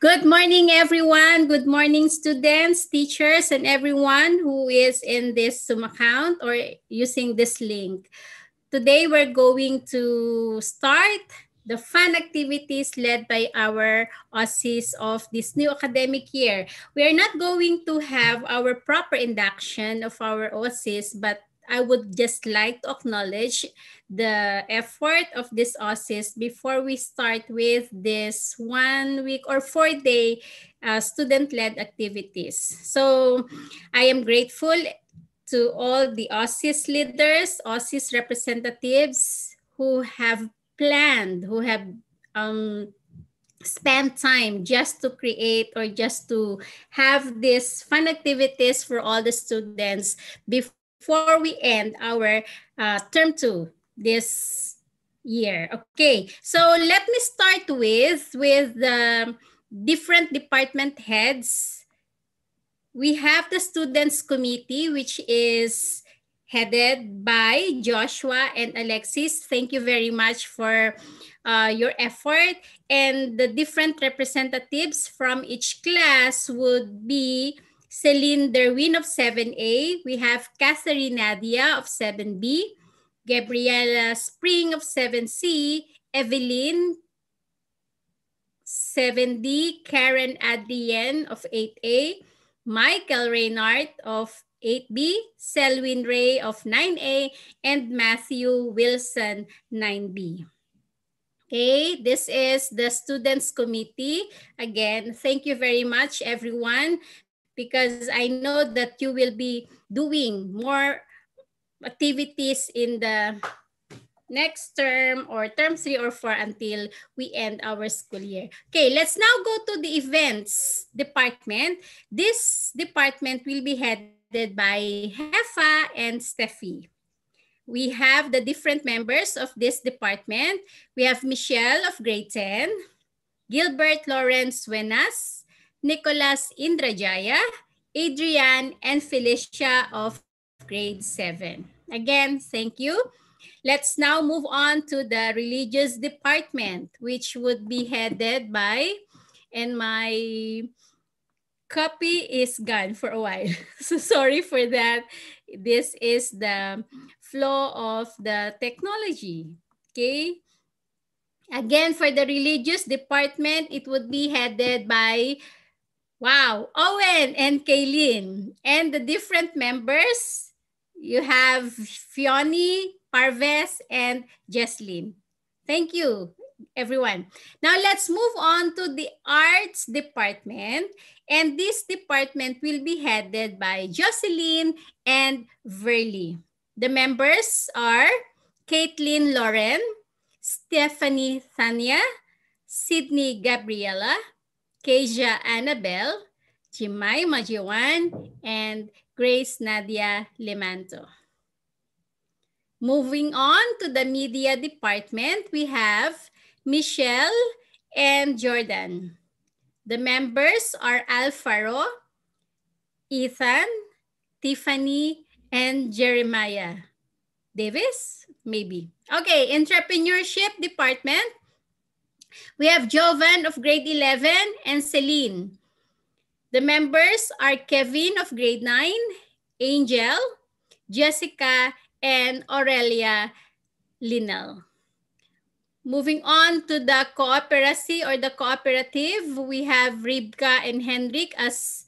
Good morning, everyone. Good morning, students, teachers, and everyone who is in this Zoom account or using this link. Today, we're going to start the fun activities led by our OSCEs of this new academic year. We are not going to have our proper induction of our OSCEs, but I would just like to acknowledge the effort of this OSIS before we start with this one week or four day uh, student-led activities. So I am grateful to all the OSIS leaders, OSIS representatives who have planned, who have um, time just to create or just to have these fun activities for all the students before before we end our uh, term two this year. Okay, so let me start with, with the different department heads. We have the students committee, which is headed by Joshua and Alexis. Thank you very much for uh, your effort. And the different representatives from each class would be Celine Derwin of 7A. We have Catherine Nadia of 7B. Gabriela Spring of 7C. Evelyn 7D. Karen Adrien of 8A. Michael Reynard of 8B, Selwyn Ray of 9A, and Matthew Wilson 9B. Okay, this is the Students Committee. Again, thank you very much, everyone because I know that you will be doing more activities in the next term or term three or four until we end our school year. Okay, let's now go to the events department. This department will be headed by Hefa and Steffi. We have the different members of this department. We have Michelle of grade 10, Gilbert Lawrence Suenas. Nicholas Indrajaya, Adrian, and Felicia of grade 7. Again, thank you. Let's now move on to the religious department, which would be headed by, and my copy is gone for a while. so sorry for that. This is the flow of the technology, okay? Again, for the religious department, it would be headed by Wow, Owen and Kayleen And the different members, you have Fioni, Parves, and Jesslyn. Thank you, everyone. Now let's move on to the Arts Department. And this department will be headed by Jocelyn and Verly. The members are Caitlin Lauren, Stephanie Thania, Sydney Gabriella. Keisha Annabel, Jemima Jiwan, and Grace Nadia Lemanto. Moving on to the media department, we have Michelle and Jordan. The members are Alfaro, Ethan, Tiffany, and Jeremiah. Davis? Maybe. Okay, entrepreneurship department. We have Jovan of grade 11 and Celine. The members are Kevin of grade 9, Angel, Jessica, and Aurelia Linnell. Moving on to the cooperacy or the cooperative, we have Ribka and Henrik as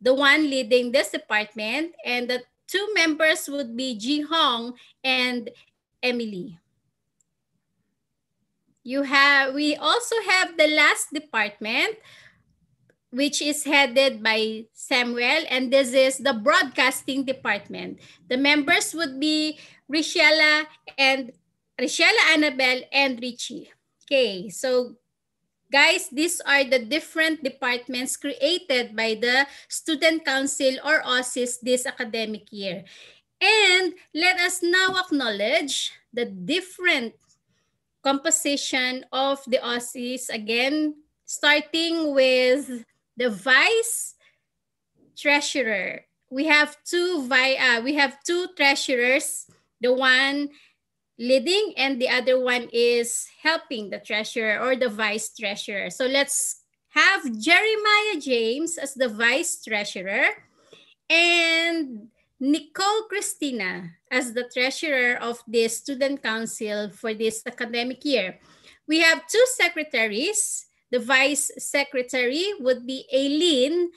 the one leading this department and the two members would be Ji Hong and Emily you have we also have the last department which is headed by Samuel, and this is the broadcasting department. The members would be Richella and Richella Annabel, and Richie. Okay, so guys, these are the different departments created by the Student Council or OSIS this academic year. And let us now acknowledge the different composition of the OSCEs again, starting with the vice treasurer. We have two vi uh, we have two treasurers, the one leading and the other one is helping the treasurer or the vice treasurer. So let's have Jeremiah James as the vice treasurer and Nicole Cristina as the treasurer of the Student Council for this academic year. We have two secretaries. The vice secretary would be Aileen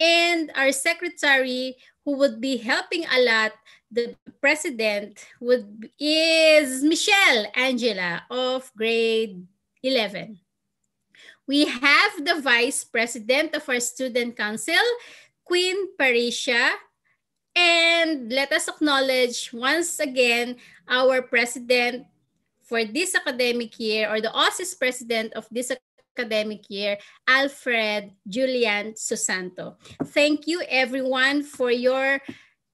and our secretary who would be helping a lot the president would is Michelle Angela of grade 11. We have the vice president of our student council, Queen Parisha And let us acknowledge once again our president for this academic year or the OSIS president of this academic year, Alfred Julian Susanto. Thank you everyone for your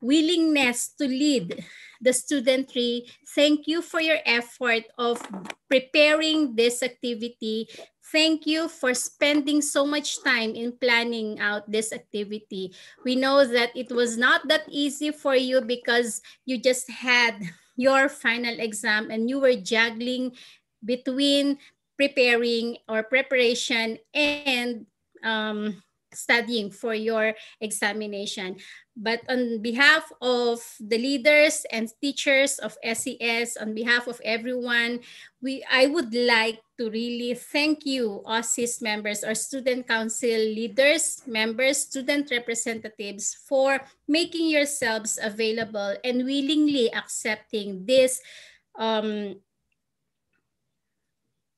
willingness to lead the studentry. Thank you for your effort of preparing this activity Thank you for spending so much time in planning out this activity. We know that it was not that easy for you because you just had your final exam and you were juggling between preparing or preparation and um, studying for your examination. But on behalf of the leaders and teachers of SES, on behalf of everyone, we I would like to really thank you, OSIS members or student council leaders, members, student representatives for making yourselves available and willingly accepting this um,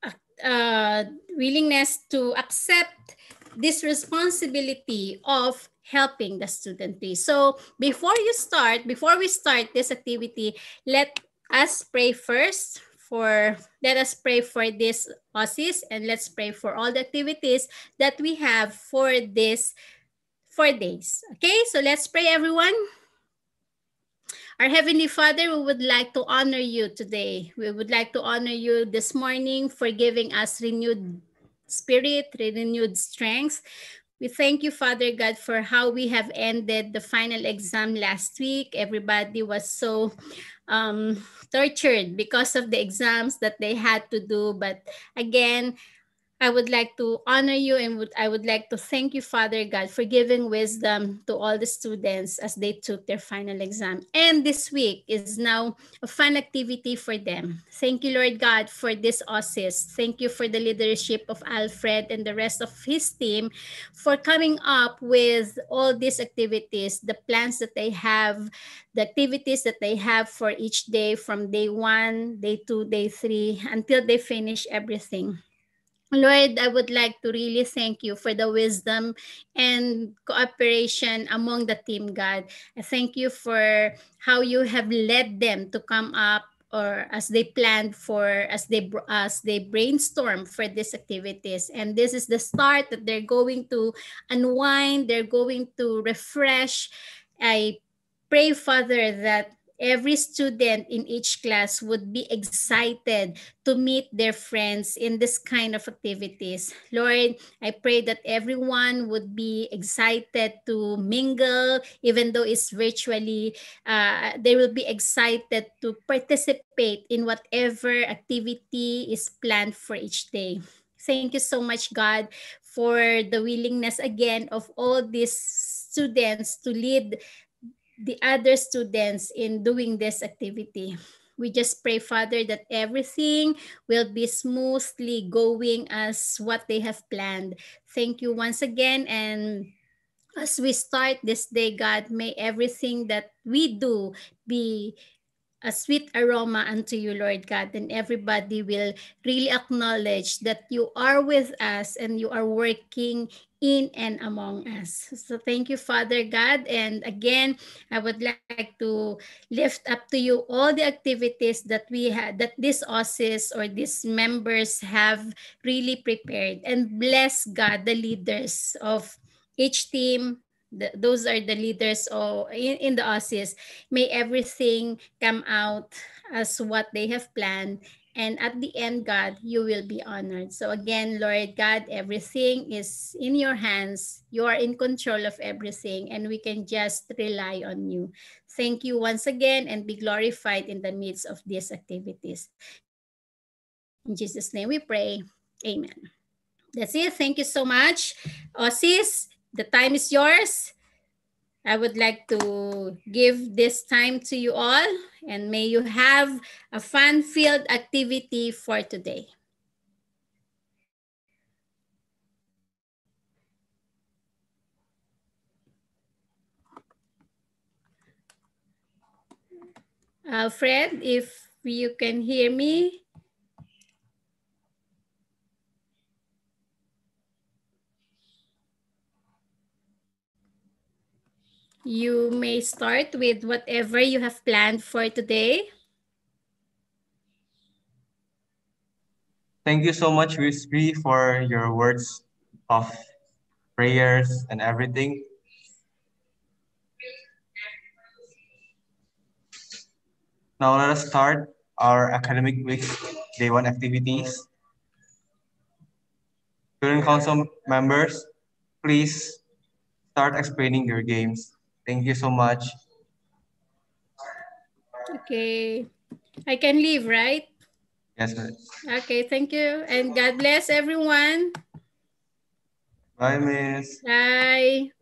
uh, uh willingness to accept this responsibility of helping the student be. So before you start, before we start this activity, let us pray first for let us pray for this OSIS and let's pray for all the activities that we have for this four days. Okay, so let's pray everyone. Our Heavenly Father, we would like to honor you today. We would like to honor you this morning for giving us renewed spirit, renewed strength. We thank you, Father God, for how we have ended the final exam last week. Everybody was so um, tortured because of the exams that they had to do. But again, I would like to honor you and would, I would like to thank you, Father God, for giving wisdom to all the students as they took their final exam. And this week is now a fun activity for them. Thank you, Lord God, for this assist. Thank you for the leadership of Alfred and the rest of his team for coming up with all these activities, the plans that they have, the activities that they have for each day from day one, day two, day three, until they finish everything. Lord, I would like to really thank you for the wisdom and cooperation among the team, God. I thank you for how you have led them to come up or as they planned for as they as they brainstorm for these activities and this is the start that they're going to unwind they're going to refresh i pray father that every student in each class would be excited to meet their friends in this kind of activities. Lord, I pray that everyone would be excited to mingle, even though it's virtually, uh, they will be excited to participate in whatever activity is planned for each day. Thank you so much, God, for the willingness again of all these students to lead the other students in doing this activity. We just pray, Father, that everything will be smoothly going as what they have planned. Thank you once again. And as we start this day, God, may everything that we do be a sweet aroma unto you, Lord God. And everybody will really acknowledge that you are with us and you are working in and among us. So thank you, Father God. And again, I would like to lift up to you all the activities that we had, that this OSIS or these members have really prepared. And bless God, the leaders of each team, the, those are the leaders or in, in the Aussies. May everything come out as what they have planned. And at the end, God, you will be honored. So again, Lord God, everything is in your hands. You are in control of everything, and we can just rely on you. Thank you once again and be glorified in the midst of these activities. In Jesus' name we pray. Amen. That's it. Thank you so much. Aussies the time is yours. I would like to give this time to you all and may you have a fun-filled activity for today. Fred, if you can hear me, You may start with whatever you have planned for today. Thank you so much, Wisby, for your words of prayers and everything. Now let us start our academic week day one activities. Student council members, please start explaining your games. Thank you so much. Okay. I can leave, right? Yes, ma'am. Okay, thank you. And God bless everyone. Bye, miss. Bye.